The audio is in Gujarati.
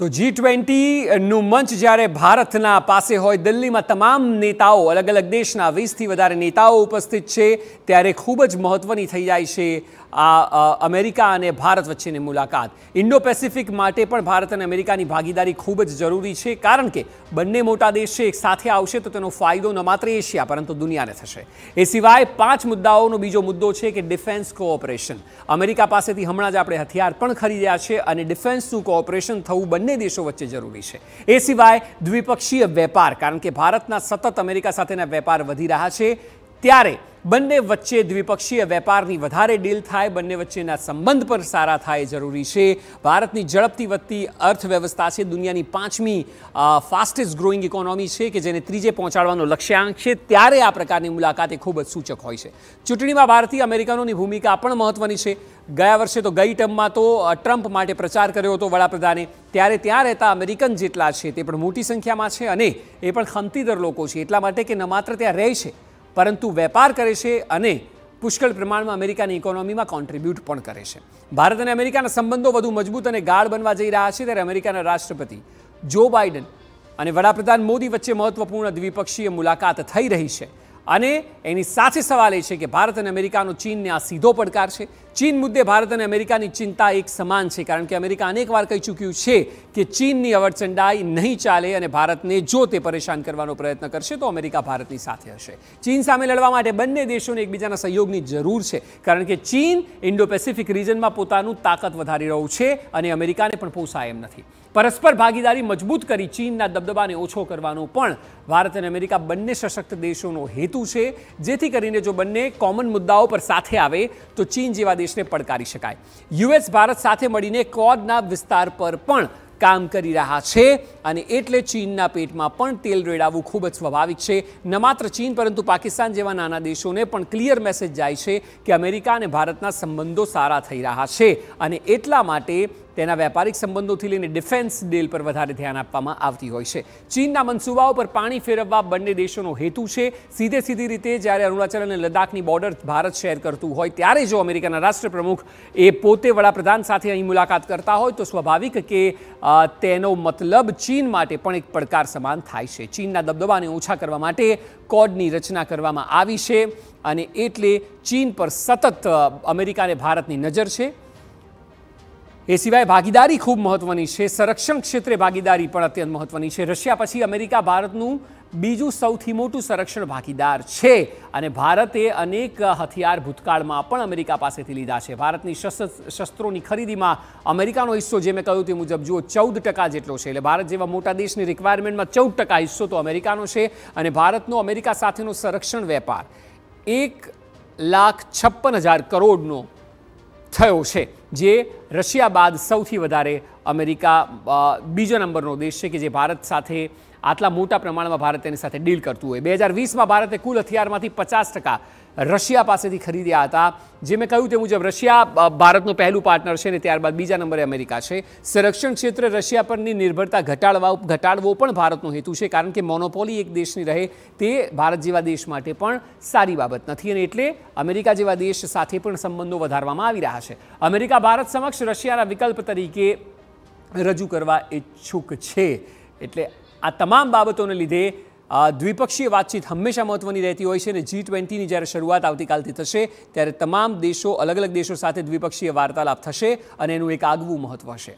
તો જી ટ્વેન્ટીનું મંચ જ્યારે ભારતના પાસે હોય દિલ્હીમાં તમામ નેતાઓ અલગ અલગ દેશના વીસથી વધારે નેતાઓ ઉપસ્થિત છે ત્યારે ખૂબ જ મહત્ત્વની થઈ જાય છે આ અમેરિકા અને ભારત વચ્ચેની મુલાકાત ઇન્ડો પેસિફિક માટે પણ ભારત અને અમેરિકાની ભાગીદારી ખૂબ જ જરૂરી છે કારણ કે બંને મોટા દેશ છે સાથે આવશે તો તેનો ફાયદો ન માત્ર એશિયા પરંતુ દુનિયાને થશે એ સિવાય પાંચ મુદ્દાઓનો બીજો મુદ્દો છે કે ડિફેન્સ કોઓપરેશન અમેરિકા પાસેથી હમણાં જ આપણે હથિયાર પણ ખરીદ્યા છે અને ડિફેન્સનું કોઓપરેશન થવું બંને બંને દેશો વચ્ચે જરૂરી છે એ સિવાય દ્વિપક્ષીય વેપાર કારણ કે ભારતના સતત અમેરિકા સાથેના વેપાર વધી રહ્યા છે ત્યારે બંને વચ્ચે દ્વિપક્ષીય વેપારની વધારે ડીલ થાય બંને વચ્ચેના સંબંધ પણ સારા થાય જરૂરી છે ભારતની ઝડપથી વધતી અર્થવ્યવસ્થા છે દુનિયાની પાંચમી ફાસ્ટેસ્ટ ગ્રોઈંગ ઇકોનોમી છે કે જેને ત્રીજે પહોંચાડવાનો લક્ષ્યાંક છે ત્યારે આ પ્રકારની મુલાકાત એ ખૂબ જ સૂચક હોય છે ચૂંટણીમાં ભારતીય અમેરિકનોની ભૂમિકા પણ મહત્વની છે ગયા વર્ષે તો ગઈ ટર્મમાં તો ટ્રમ્પ માટે પ્રચાર કર્યો હતો વડાપ્રધાને ત્યારે ત્યાં રહેતા અમેરિકન જેટલા છે તે પણ મોટી સંખ્યામાં છે અને એ પણ ખમતીદર લોકો છે એટલા માટે કે ન માત્ર ત્યાં રહે છે પરંતુ વેપાર કરે છે અને પુષ્કળ પ્રમાણમાં અમેરિકાની ઇકોનોમીમાં કોન્ટ્રીબ્યુટ પણ કરે છે ભારત અને અમેરિકાના સંબંધો વધુ મજબૂત અને ગાઢ બનવા જઈ રહ્યા છે ત્યારે અમેરિકાના રાષ્ટ્રપતિ જો બાઇડન અને વડાપ્રધાન મોદી વચ્ચે મહત્વપૂર્ણ દ્વિપક્ષીય મુલાકાત થઈ રહી છે અને એની સાથે સવાલ એ છે કે ભારત અને અમેરિકાનો ચીનને આ સીધો પડકાર છે ચીન મુદ્દે ભારત અને અમેરિકાની ચિંતા એક સમાન છે કારણ કે અમેરિકા અનેકવાર કહી ચૂક્યું છે કે ચીનની અવરચંડાઈ નહીં ચાલે અને ભારતને જો તે પરેશાન કરવાનો પ્રયત્ન કરશે તો અમેરિકા ભારતની સાથે હશે ચીન સામે લડવા માટે બંને દેશોને એકબીજાના સહયોગની જરૂર છે કારણ કે ચીન ઇન્ડો પેસિફિક રિજનમાં પોતાનું તાકાત વધારી રહ્યું છે અને અમેરિકાને પણ પોસાય એમ નથી પરસ્પર ભાગીદારી મજબૂત કરી ચીનના દબદબાને ઓછો કરવાનો પણ ભારત અને અમેરિકા બંને સશક્ત દેશોનો હેતુ છે જેથી કરીને જો બંને કોમન મુદ્દાઓ પર સાથે આવે તો ચીન જેવા દેશને પડકારી શકાય યુએસ ભારત સાથે મળીને કોદના વિસ્તાર પર પણ કામ કરી રહ્યા છે અને એટલે ચીનના પેટમાં પણ તેલ રેડાવવું ખૂબ જ સ્વાભાવિક છે ન માત્ર ચીન પરંતુ પાકિસ્તાન જેવા નાના દેશોને પણ ક્લિયર મેસેજ જાય છે કે અમેરિકા અને ભારતના સંબંધો સારા થઈ રહ્યા છે અને એટલા માટે તેના વેપારિક સંબંધોથી લઈને ડિફેન્સ ડીલ પર વધારે ધ્યાન આપવામાં આવતી હોય છે ચીનના મનસૂબાઓ પર પાણી ફેરવવા બંને દેશોનો હેતુ છે સીધે સીધી રીતે જ્યારે અરુણાચલ અને લદ્દાખની બોર્ડર ભારત શેર કરતું હોય ત્યારે જો અમેરિકાના રાષ્ટ્રપ્રમુખ એ પોતે વડાપ્રધાન સાથે અહીં મુલાકાત કરતા હોય તો સ્વાભાવિક કે તેનો મતલબ ચીન માટે પણ એક પડકાર સમાન થાય છે ચીનના દબદબાને ઓછા કરવા માટે કોડની રચના કરવામાં આવી છે અને એટલે ચીન પર સતત અમેરિકા અને ભારતની નજર છે એ સિવાય ભાગીદારી ખૂબ મહત્ત્વની છે સંરક્ષણ ક્ષેત્રે ભાગીદારી પણ અત્યંત મહત્ત્વની છે રશિયા પછી અમેરિકા ભારતનું બીજું સૌથી મોટું સંરક્ષણ ભાગીદાર છે અને ભારતે અનેક હથિયાર ભૂતકાળમાં પણ અમેરિકા પાસેથી લીધા છે ભારતની શસ્ત્રોની ખરીદીમાં અમેરિકાનો હિસ્સો જે મેં કહ્યું તે મુજબ જુઓ ચૌદ ટકા જેટલો છે એટલે ભારત જેવા મોટા દેશની રિક્વાયરમેન્ટમાં ચૌદ ટકા હિસ્સો તો અમેરિકાનો છે અને ભારતનો અમેરિકા સાથેનો સંરક્ષણ વેપાર એક લાખ છપ્પન હજાર કરોડનો થયો છે જે રશિયા બાદ સૌથી વધારે અમેરિકા બીજો નંબરનો દેશ છે કે જે ભારત સાથે આટલા મોટા પ્રમાણમાં ભારત તેની સાથે ડીલ કરતું હોય બે હજાર વીસમાં ભારતે કુલ હથિયારમાંથી પચાસ ટકા રશિયા પાસેથી ખરીદ્યા હતા જે મેં કહ્યું તે મુજબ રશિયા ભારતનું પહેલું પાર્ટનર છે અને ત્યારબાદ બીજા નંબરે અમેરિકા છે સંરક્ષણ ક્ષેત્રે રશિયા પરની નિર્ભરતા ઘટાડવા ઘટાડવો પણ ભારતનો હેતુ છે કારણ કે મોનોપોલી એક દેશની રહે તે ભારત જેવા દેશ માટે પણ સારી બાબત નથી અને એટલે અમેરિકા જેવા દેશ સાથે પણ સંબંધો વધારવામાં આવી રહ્યા છે અમેરિકા અમેરિકા ભારત સમક્ષ રશિયાના વિકલ્પ તરીકે રજૂ કરવા ઈચ્છુક છે એટલે આ તમામ બાબતોને લીધે દ્વિપક્ષીય વાતચીત હંમેશા મહત્વની રહેતી હોય છે અને જી ટ્વેન્ટીની જ્યારે શરૂઆત આવતીકાલથી થશે ત્યારે તમામ દેશો અલગ અલગ દેશો સાથે દ્વિપક્ષીય વાર્તાલાપ થશે અને એનું એક આગવું મહત્વ હશે